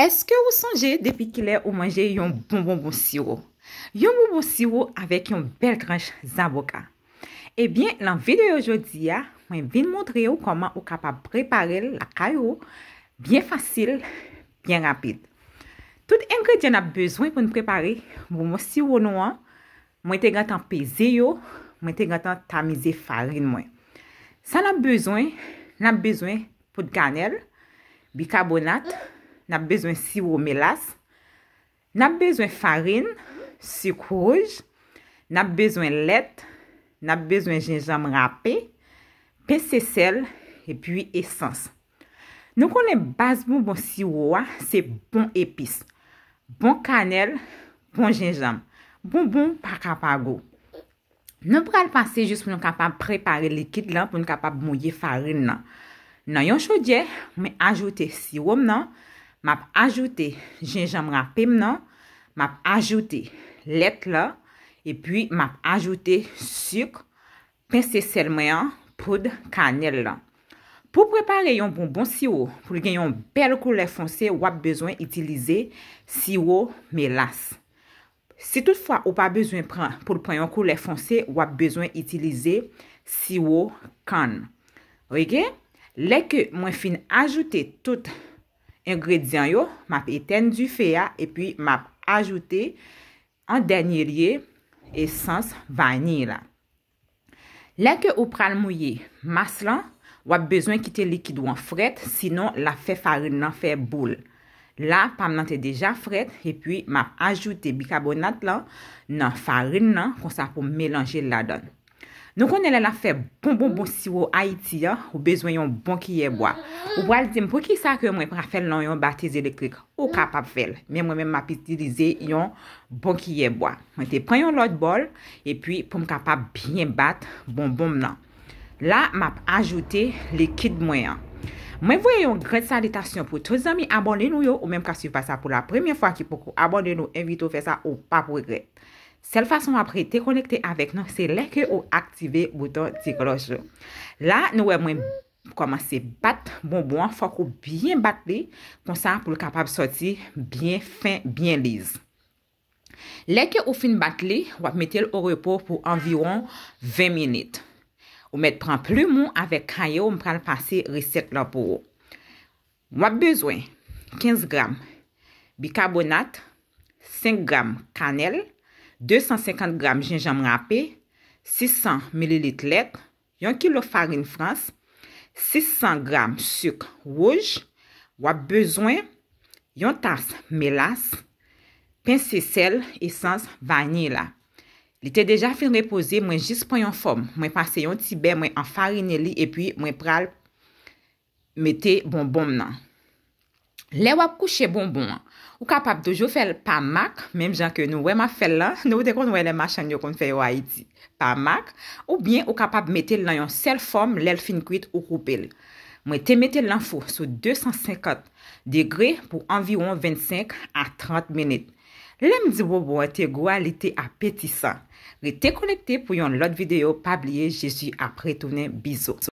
Eske ou sonje depi ki lè ou manje yon bonbonbon siro? Yon bonbonbon siro avèk yon bel tranche zavoka? Ebyen, lan vide yojodi ya, mwen vin montre yo koman ou kapap prepare lakay yo bien fasil, bien rapide. Tout engredye nan ap bezwen pou nou prepare bonbonbonbon siro nou an, mwen te gantan peze yo, mwen te gantan tamize farin mwen. Sa nan ap bezwen, nan ap bezwen pout kanel, bikabonat, na bezwen siwou melas, na bezwen farin, sikouj, na bezwen let, na bezwen jenjam rapi, pes se sel, epi esans. Nou konen basmou bon siwou wa, se bon epis, bon kanel, bon jenjam, bon bon pakapago. Nou pral pase jist pou nou kapab prepare likid lan pou nou kapab mouye farin nan. Nan yon chou dje, mwen ajote siwoum nan, map ajoute jenjam rapem nan, map ajoute let la, epi map ajoute suk, pense sel mayan, proud kanel la. Po prepare yon bonbon siwo, pou gen yon bel koule fonse, wap bezwen itilize siwo melas. Si tout fwa ou pa bezwen pran, pou preyon koule fonse, wap bezwen itilize siwo kan. Rige? Le ke mwen fin ajoute tout melas, Engredyan yo, map eten du fe ya, epi map ajoute an denye rye esans vanila. Lè ke ou pral mouye, mas lan, wap bezwen kite likid wan fret, sinon la fe farin nan fe bol. La, pam nan te deja fret, epi map ajoute bikabonat lan nan farin nan, konsa pou melanje la don. Nou konen lè la fè bonbonbon siwo Haiti ya ou bezwen yon bonkye boi. Ou wal di m pou ki sa ke mwen pran fèl nan yon batiz elektrik ou kapap fèl. Men mwen men map itilize yon bonkye boi. Mwen te pran yon lot bol e pi pou m kapap byen bat bonbonblan. Non. La map ajoute likid mwen yan. Mwen vwe yon gred salitasyon pou touz ami abonlen nou yo ou menm ka si pa sa pou la premye fwa ki pou abonlen nou evito fè sa ou pa pou gred. Sel fason apre te konekte avèk nou, se lekè ou aktive bouton ti kloche. La nou wè mwen komanse bat bonboan, fòk ou bien bat li, konsan pou lè kapab soti bien fin, bien lise. Lè ke ou fin bat li, wèp metel ou repo pou anviron 20 minit. Ou met pran plu moun avè kanyo ou mpran pase riset lò pou ou. Wèp bezwen 15 gr bikabonat, 5 gr kanel, 250 gram jenjam rape, 600 ml let, 1 kilo farine frans, 600 gram suk wouj, wap bezwen, yon tas melas, pensi sel, esans vanila. Li te deja fin repose, mwen jis pon yon fom, mwen pase yon tibe, mwen an farine li, e pi mwen pral mete bonbon nan. Le wap kouche bonbon an, ou kapap dojou fel pa mak, mem jan ke nou we ma fel lan, nou de kon nou we le machan yo kon fe yo a iti. Pa mak, ou bien ou kapap metel lan yon sel form lel fin kwit ou koupel. Mwen te metel lan fo sou 250 degre pou anviron 25 a 30 menit. Le mdi bobo a te gwa li te apetisan. Li te kolekte pou yon lot videyo pabliye jeji apre tounen bizo.